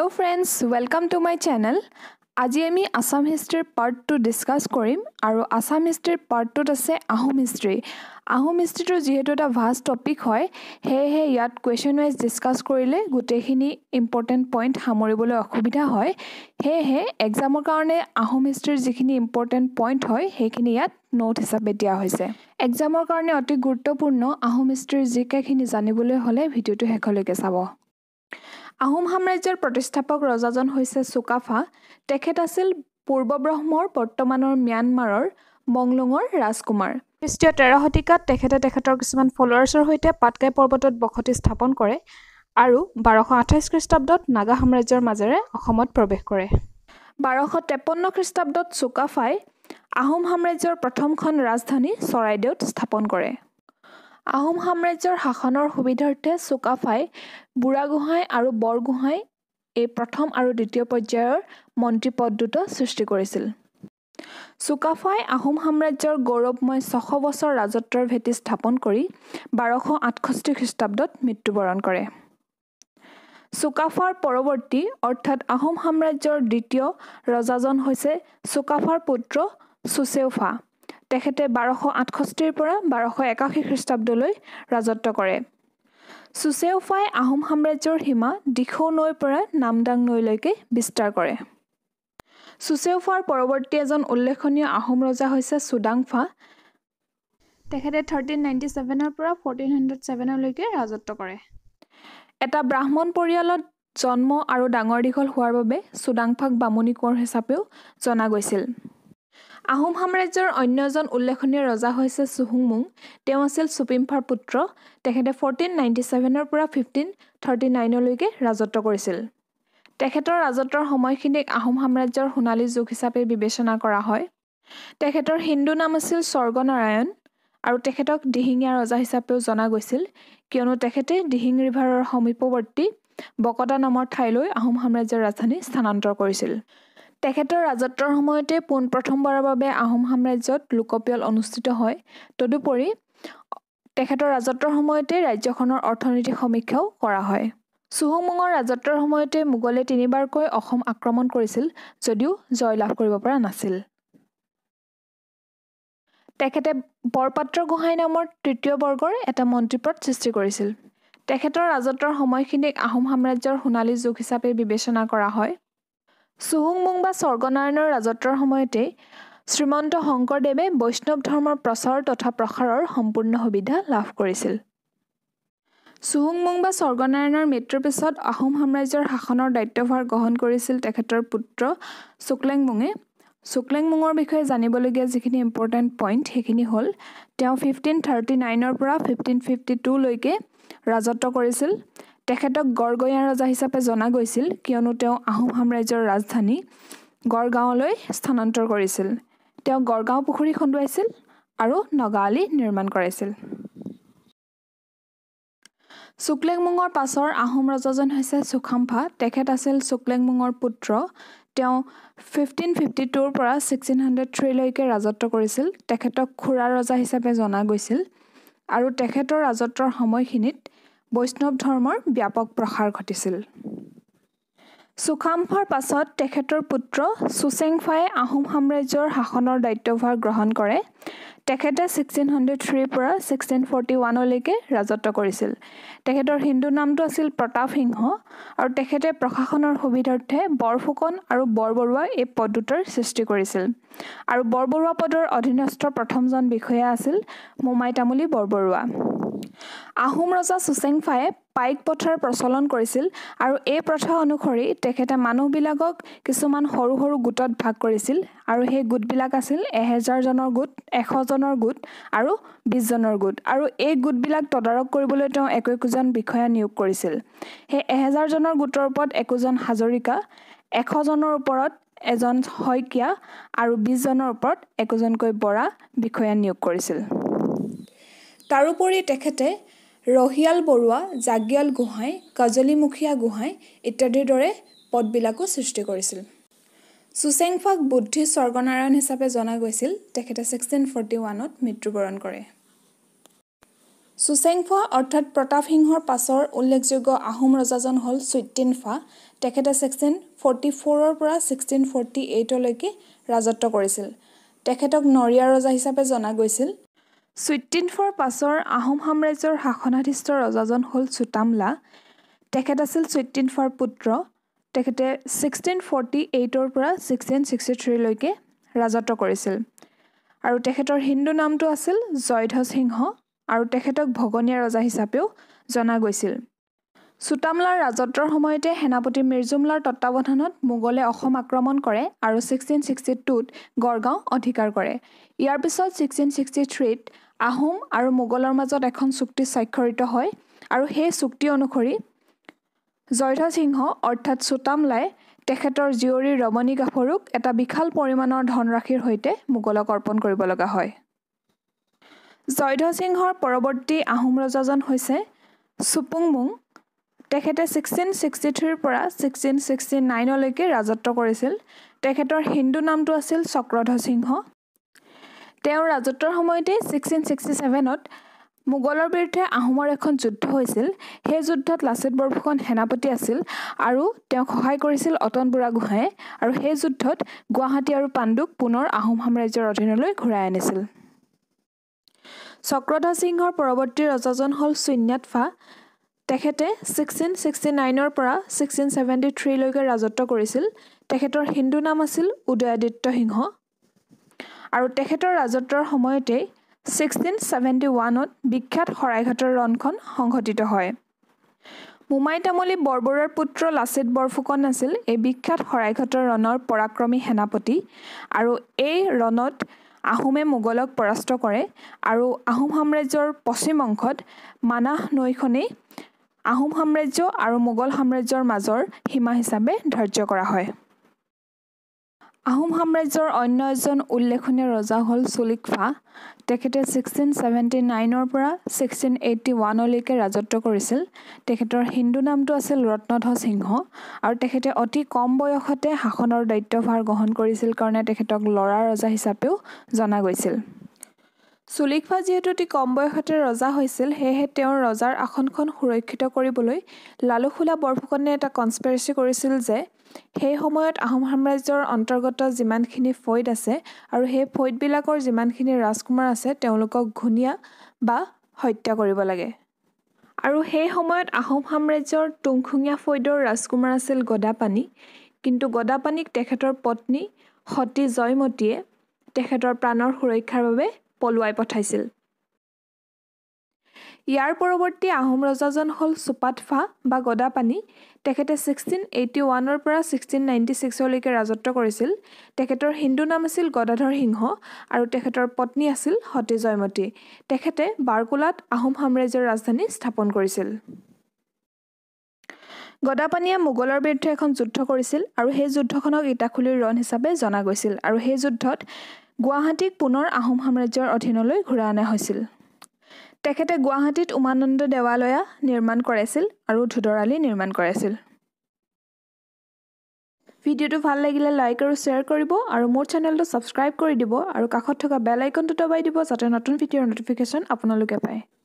hello' friends welcome to my channel আজি আমি আছাম হিষ্ট্ৰীৰ পাৰ্ট টু ডিছকাছ কৰিম আৰু আছাম হিষ্ট্ৰীৰ পাৰ্ট টুত আছে আহোম হিষ্ট্ৰী আহোম হিষ্ট্ৰীটো যিহেতু এটা ভাষ্ট টপিক হয় সেয়েহে ইয়াত কুৱেশ্যন ৱাইজ ডিছকাছ কৰিলে গোটেইখিনি ইম্পৰ্টেণ্ট পইণ্ট সামৰিবলৈ অসুবিধা হয় সেয়েহে এক্সামৰ কাৰণে আহোম হিষ্ট্ৰীৰ যিখিনি ইম্পৰ্টেণ্ট পইণ্ট হয় সেইখিনি ইয়াত নোট হিচাপে দিয়া হৈছে এক্সামৰ কাৰণে অতি গুৰুত্বপূৰ্ণ আহোম হিষ্ট্ৰীৰ জিকাখিনি জানিবলৈ হ'লে ভিডিঅ'টো শেষলৈকে চাব আহোম সাম্ৰাজ্যৰ প্ৰতিষ্ঠাপক ৰজাজন হৈছে চুকাফা তেখেত আছিল পূৰ্বব্ৰহ্মৰ বৰ্তমানৰ ম্যানমাৰৰ মংলঙৰ ৰাজকুমাৰ খ্ৰীষ্টীয় তেৰ শতিকাত তেখেতে তেখেতৰ কিছুমান ফলোৱাৰ্ছৰ সৈতে পাটকাই পৰ্বতত বসতি স্থাপন কৰে আৰু বাৰশ আঠাইছ খ্ৰীষ্টাব্দত নাগা সাম্ৰাজ্যৰ মাজেৰে অসমত প্ৰৱেশ কৰে বাৰশ তেপন্ন খ্ৰীষ্টাব্দত চুকাফাই আহোম সাম্ৰাজ্যৰ প্ৰথমখন ৰাজধানী চৰাইদেউত স্থাপন কৰে আহোম সাম্ৰাজ্যৰ শাসনৰ সুবিধাৰ্থে চুকাফাই বুঢ়াগোহাঁই আৰু বৰগোহাঁই এই প্ৰথম আৰু দ্বিতীয় পৰ্যায়ৰ মন্ত্ৰী পদ দুটা সৃষ্টি কৰিছিল চুকাফাই আহোম সাম্ৰাজ্যৰ গৌৰৱময় ছশ বছৰ ৰাজত্বৰ ভেটি স্থাপন কৰি বাৰশ আঠষষ্ঠি খ্ৰীষ্টাব্দত মৃত্যুবৰণ কৰে চুকাফাৰ পৰৱৰ্তী অৰ্থাৎ আহোম সাম্ৰাজ্যৰ দ্বিতীয় ৰজাজন হৈছে চুকাফাৰ পুত্ৰ চুচেওফা তেখেতে বাৰশ আঠষষ্ঠিৰ পৰা বাৰশ একাশী খ্ৰীষ্টাব্দলৈ ৰাজত্ব কৰে চুচেওফাই আহোম সাম্ৰাজ্যৰ সীমা দিখৌ নৈৰ পৰা নামদাং নৈলৈকে বিস্তাৰ কৰে চুচেওফাৰ পৰৱৰ্তী এজন উল্লেখনীয় আহোম ৰজা হৈছে চুডাংফা তেখেতে থাৰ্টিন নাইণ্টি ছেভেনৰ পৰা ফৰ্টিন হাণ্ড্ৰেড ছেভেনলৈকে ৰাজত্ব কৰে এটা ব্ৰাহ্মণ পৰিয়ালত জন্ম আৰু ডাঙৰ দীঘল হোৱাৰ বাবে চুডাংফাক বামুণী কোঁৱৰ হিচাপেও জনা গৈছিল আহোম সাম্ৰাজ্যৰ অন্য এজন উল্লেখনীয় ৰজা হৈছে চুহুংমুং তেওঁ আছিল চুপিম্ফাৰ পুত্ৰ তেখেতে ফৰ্টিন নাইণ্টি ছেভেনৰ পৰা ফিফটিন থাৰ্টি নাইনলৈকে ৰাজত্ব কৰিছিল তেখেতৰ ৰাজত্বৰ সময়খিনিক আহোম সাম্ৰাজ্যৰ সোণালী যুগ হিচাপে বিবেচনা কৰা হয় তেখেতৰ হিন্দু নাম আছিল স্বৰ্গনাৰায়ণ আৰু তেখেতক দিহিঙীয়া ৰজা হিচাপেও জনা গৈছিল কিয়নো তেখেতে দিহিং ৰিভাৰৰ সমীপৱৰ্তী বকতা নামৰ ঠাইলৈ আহোম সাম্ৰাজ্যৰ ৰাজধানী স্থানান্তৰ কৰিছিল তেখেতৰ ৰাজত্বৰ সময়তে পোনপ্ৰথমবাৰৰ বাবে আহোম সাম্ৰাজ্যত লোকপিয়ল অনুষ্ঠিত হয় তদুপৰি তেখেতৰ ৰাজত্বৰ সময়তে ৰাজ্যখনৰ অৰ্থনৈতিক সমীক্ষাও কৰা হয় চুহুমুঙৰ ৰাজত্বৰ সময়তে মোগলে তিনিবাৰকৈ অসম আক্ৰমণ কৰিছিল যদিও জয়লাভ কৰিব পৰা নাছিল তেখেতে বৰপাত্ৰ গোহাঁই নামৰ তৃতীয় বৰ্গৰ এটা মন্ত্ৰীপদ সৃষ্টি কৰিছিল তেখেতৰ ৰাজত্বৰ সময়খিনিক আহোম সাম্ৰাজ্যৰ সোণালী যুগ হিচাপে বিবেচনা কৰা হয় চুহুংমুং বা স্বৰ্গনাৰায়ণৰ ৰাজত্বৰ সময়তেই শ্ৰীমন্ত শংকৰদেৱে বৈষ্ণৱ ধৰ্মৰ প্ৰচাৰ তথা প্ৰসাৰৰ সম্পূৰ্ণ সুবিধা লাভ কৰিছিল চুহুংমুং বা স্বৰ্গনাৰায়ণৰ মৃত্যুৰ পিছত আহোম সাম্ৰাজ্যৰ শাসনৰ দায়িত্বভাৰ গ্ৰহণ কৰিছিল তেখেতৰ পুত্ৰ চুকলেংমুঙে চুকলেংমুঙৰ বিষয়ে জানিবলগীয়া যিখিনি ইম্পৰ্টেণ্ট পইণ্ট সেইখিনি হ'ল তেওঁ ফিফটিন থাৰ্টি নাইনৰ পৰা ফিফটিন ফিফটি টুলৈকে ৰাজত্ব কৰিছিল তেখেতক গড়গঞা ৰজা হিচাপে জনা গৈছিল কিয়নো তেওঁ আহোম সাম্ৰাজ্যৰ ৰাজধানী গড়গাঁৱলৈ স্থানান্তৰ কৰিছিল তেওঁ গড়গাঁও পুখুৰী খন্দুৱাইছিল আৰু নগা নগাৱলী নিৰ্মাণ কৰাইছিল চুকলেংমুঙৰ পাছৰ আহোম ৰজাজন হৈছে চুখাম্ফা তেখেত আছিল চুকলেংমুঙৰ পুত্ৰ তেওঁ ফিফটিন ফিফটি টুৰ পৰা ছিক্সটিন হাণ্ড্ৰেড থ্ৰীলৈকে ৰাজত্ব কৰিছিল তেখেতক খুৰা ৰজা হিচাপে জনা গৈছিল আৰু তেখেতৰ ৰাজত্বৰ সময়খিনিত বৈষ্ণৱ ধৰ্মৰ ব্যাপক প্ৰসাৰ ঘটিছিল চুখামফাৰ পাছত তেখেতৰ পুত্ৰ চুচেংফাই আহোম সাম্ৰাজ্যৰ শাসনৰ দায়িত্বভাৰ গ্ৰহণ কৰে তেখেতে ছিক্সটিন হাণ্ড্ৰেড থ্ৰীৰ পৰা ছিক্সটিন ফৰ্টি ওৱানলৈকে ৰাজত্ব কৰিছিল তেখেতৰ হিন্দু নামটো আছিল প্ৰতাপ সিংহ আৰু তেখেতে প্ৰশাসনৰ সুবিধাৰ্থে বৰফুকন আৰু বৰবৰুৱা এই পদ দুটাৰ সৃষ্টি কৰিছিল আৰু বৰবৰুৱা পদৰ অধীনস্থ প্ৰথমজন বিষয়া আছিল মোমাই তামুলী বৰবৰুৱা আহোম ৰজা চুচেংফাই পাইক পথাৰ প্ৰচলন কৰিছিল আৰু এই প্ৰথা অনুসৰি তেখেতে মানুহবিলাকক কিছুমান সৰু সৰু গোটত ভাগ কৰিছিল আৰু সেই গোটবিলাক আছিল এহেজাৰজনৰ গোট এশজনৰ গোট আৰু বিছজনৰ গোট আৰু এই গোটবিলাক তদাৰক কৰিবলৈ তেওঁ একো একোজন বিষয়া নিয়োগ কৰিছিল সেই এহেজাৰজনৰ গোটৰ ওপৰত একোজন হাজৰিকা এশজনৰ ওপৰত এজন শইকীয়া আৰু বিছজনৰ ওপৰত একোজনকৈ বৰা বিষয়া নিয়োগ কৰিছিল তাৰোপৰি তেখেতে ৰহিয়াল বৰুৱা জাগিয়াল গোহাঁই কজলিমুখীয়া গোহাঁই ইত্যাদিৰ দৰে পদবিলাকো সৃষ্টি কৰিছিল চুচেংফাক বুদ্ধি স্বৰ্গনাৰায়ণ হিচাপে জনা গৈছিল তেখেতে ছিক্সটিন ফৰ্টি ওৱানত মৃত্যুবৰণ কৰে চুচেংফা অৰ্থাৎ প্ৰতাপ সিংহৰ পাছৰ উল্লেখযোগ্য আহোম ৰজাজন হ'ল ফা তেখেতে ছিক্সটিন ফৰ্টি ফ'ৰৰ পৰা ছিক্সটিন ফৰ্টি এইটলৈকে ৰাজত্ব কৰিছিল তেখেতক নৰিয়া ৰজা হিচাপে জনা গৈছিল চুইটিন পাছৰ আহোম সাম্ৰাজ্যৰ শাসনাধিষ্ঠ ৰজাজন হ'ল চুতামলা তেখেত আছিল চুইটিন পুত্ৰ তেখেতে ছিক্সটিন ফৰ্টি এইটৰ পৰা ছিক্সটিন ছিক্সটি থ্ৰীলৈকে ৰাজত্ব কৰিছিল আৰু তেখেতৰ হিন্দু নামটো আছিল জয়ধ্বজ সিংহ আৰু তেখেতক ভগনীয়া ৰজা হিচাপেও জনা গৈছিল চুতামলাৰ ৰাজত্বৰ সময়তে সেনাপতি মিৰ্জুমলাৰ তত্বাৱধানত মোগলে অসম আক্ৰমণ কৰে আৰু ছিক্সটিন ছিক্সটি টুত গড়গাঁও অধিকাৰ কৰে ইয়াৰ পিছত ছিক্সটিন ছিক্সটি থ্ৰীত আহোম আৰু মোগলৰ মাজত এখন চুক্তি স্বাক্ষৰিত হয় আৰু সেই চুক্তি অনুসৰি জয়ধ সিংহ অৰ্থাৎ চোতামলাই তেখেতৰ জীয়ৰী ৰমণী গাভৰুক এটা বিশাল পৰিমাণৰ ধনৰাশিৰ সৈতে মোগলক অৰ্পণ কৰিব লগা হয় জয়ধ সিংহৰ পৰৱৰ্তী আহোম ৰজাজন হৈছে চুপুংমুং তেখেতে ছিক্সটিন ছিক্সটি থ্ৰীৰ পৰা ছিক্সটিন ছিক্সটি নাইনলৈকে ৰাজত্ব কৰিছিল তেখেতৰ হিন্দু নামটো আছিল চক্ৰধ সিংহ তেওঁৰ ৰাজত্বৰ সময়তে ছিক্সটিন ছিক্সটি ছেভেনত মোগলৰ বিৰুদ্ধে আহোমৰ এখন যুদ্ধ হৈছিল সেই যুদ্ধত লাচিত বৰফুকন সেনাপতি আছিল আৰু তেওঁক সহায় কৰিছিল অতন বুঢ়াগোহাঁয়ে আৰু সেই যুদ্ধত গুৱাহাটী আৰু পাণ্ডুক পুনৰ আহোম সাম্ৰাজ্যৰ অধীনলৈ ঘূৰাই আনিছিল চক্ৰধৰ সিংহৰ পৰৱৰ্তী ৰজাজন হ'ল চুন্যাটফা তেখেতে ছিক্সটিন ছিক্সটি নাইনৰ পৰা ছিক্সটিন ছেভেণ্টি থ্ৰীলৈকে ৰাজত্ব কৰিছিল তেখেতৰ হিন্দু নাম আছিল উদয়াদিত্য সিংহ আৰু তেখেতৰ ৰাজত্বৰ সময়তেই ছিক্সটিন ছেভেণ্টি ওৱানত বিখ্যাত শৰাইঘাটৰ ৰণখন সংঘটিত হয় মোমাই তামলী বৰবৰুৱাৰ পুত্ৰ লাচিত বৰফুকন আছিল এই বিখ্যাত শৰাইঘাটৰ ৰণৰ পৰাক্ৰমী সেনাপতি আৰু এই ৰণত আহোমে মোগলক পৰাস্ত কৰে আৰু আহোম সাম্ৰাজ্যৰ পশ্চিম অংশত মানাহ নৈখনেই আহোম সাম্ৰাজ্য আৰু মোগল সাম্ৰাজ্যৰ মাজৰ সীমা হিচাপে ধাৰ্য কৰা হয় আহোম সাম্ৰাজ্যৰ অন্য এজন উল্লেখনীয় ৰজা হ'ল চুলিকফা তেখেতে ছিক্সটিন ছেভেণ্টি নাইনৰ পৰা ছিক্সটিন এইটটি ওৱানলৈকে ৰাজত্ব কৰিছিল তেখেতৰ হিন্দু নামটো আছিল ৰত্নধ সিংহ আৰু তেখেতে অতি কম বয়সতে শাসনৰ দায়িত্বভাৰ গ্ৰহণ কৰিছিল কাৰণে তেখেতক ল'ৰা ৰজা হিচাপেও জনা গৈছিল চুলিখফা যিহেতু অতি কম বয়সতে ৰজা হৈছিল সেয়েহে তেওঁৰ ৰজাৰ আসনখন সুৰক্ষিত কৰিবলৈ লালুখোলা বৰফুকনে এটা কনস্পেৰেচি কৰিছিল যে সেই সময়ত আহোম সাম্ৰাজ্যৰ অন্তৰ্গত যিমানখিনি ফৈদ আছে আৰু সেই ফৈদবিলাকৰ যিমানখিনি ৰাজকুমাৰ আছে তেওঁলোকক ঘূনীয়া বা হত্যা কৰিব লাগে আৰু সেই সময়ত আহোম সাম্ৰাজ্যৰ টুংখুঙীয়া ফৈদৰ ৰাজকুমাৰ আছিল গদাপানী কিন্তু গদাপানীক তেখেতৰ পত্নী সতী জয়মতীয়ে তেখেতৰ প্ৰাণৰ সুৰক্ষাৰ বাবে পলুৱাই পঠাইছিল ইয়াৰ পৰৱৰ্তী আহোম ৰজাজন হ'ল চুপাতফা বা গদাপানী তেখেতে ছিক্সটিন এইটি ওৱানৰ পৰা ছিক্সটিন নাইণ্টি ছিক্সলৈকে ৰাজত্ব কৰিছিল তেখেতৰ হিন্দু নাম আছিল গদাধৰ সিংহ আৰু তেখেতৰ পত্নী আছিল সতী জয়মতী তেখেতে বাৰকোলাত আহোম সাম্ৰাজ্যৰ ৰাজধানী স্থাপন কৰিছিল গদাপানীয়ে মোগলৰ বিৰুদ্ধে এখন যুদ্ধ কৰিছিল আৰু সেই যুদ্ধখনক ইটাখুলিৰ ৰণ হিচাপে জনা গৈছিল আৰু সেই যুদ্ধত গুৱাহাটীক পুনৰ আহোম সাম্ৰাজ্যৰ অধীনলৈ ঘূৰাই অনা হৈছিল তেখেতে গুৱাহাটীত উমানন্দ দেৱালয়া নিৰ্মাণ কৰাইছিল আৰু ধুদৰালি নিৰ্মাণ কৰাইছিল ভিডিঅ'টো ভাল লাগিলে লাইক আৰু শ্বেয়াৰ কৰিব আৰু মোৰ চেনেলটো ছাবস্ক্ৰাইব কৰি দিব আৰু কাষত থকা বেল আইকনটো দবাই দিব যাতে নতুন ভিডিঅ'ৰ ন'টিফিকেশ্যন আপোনালোকে পায়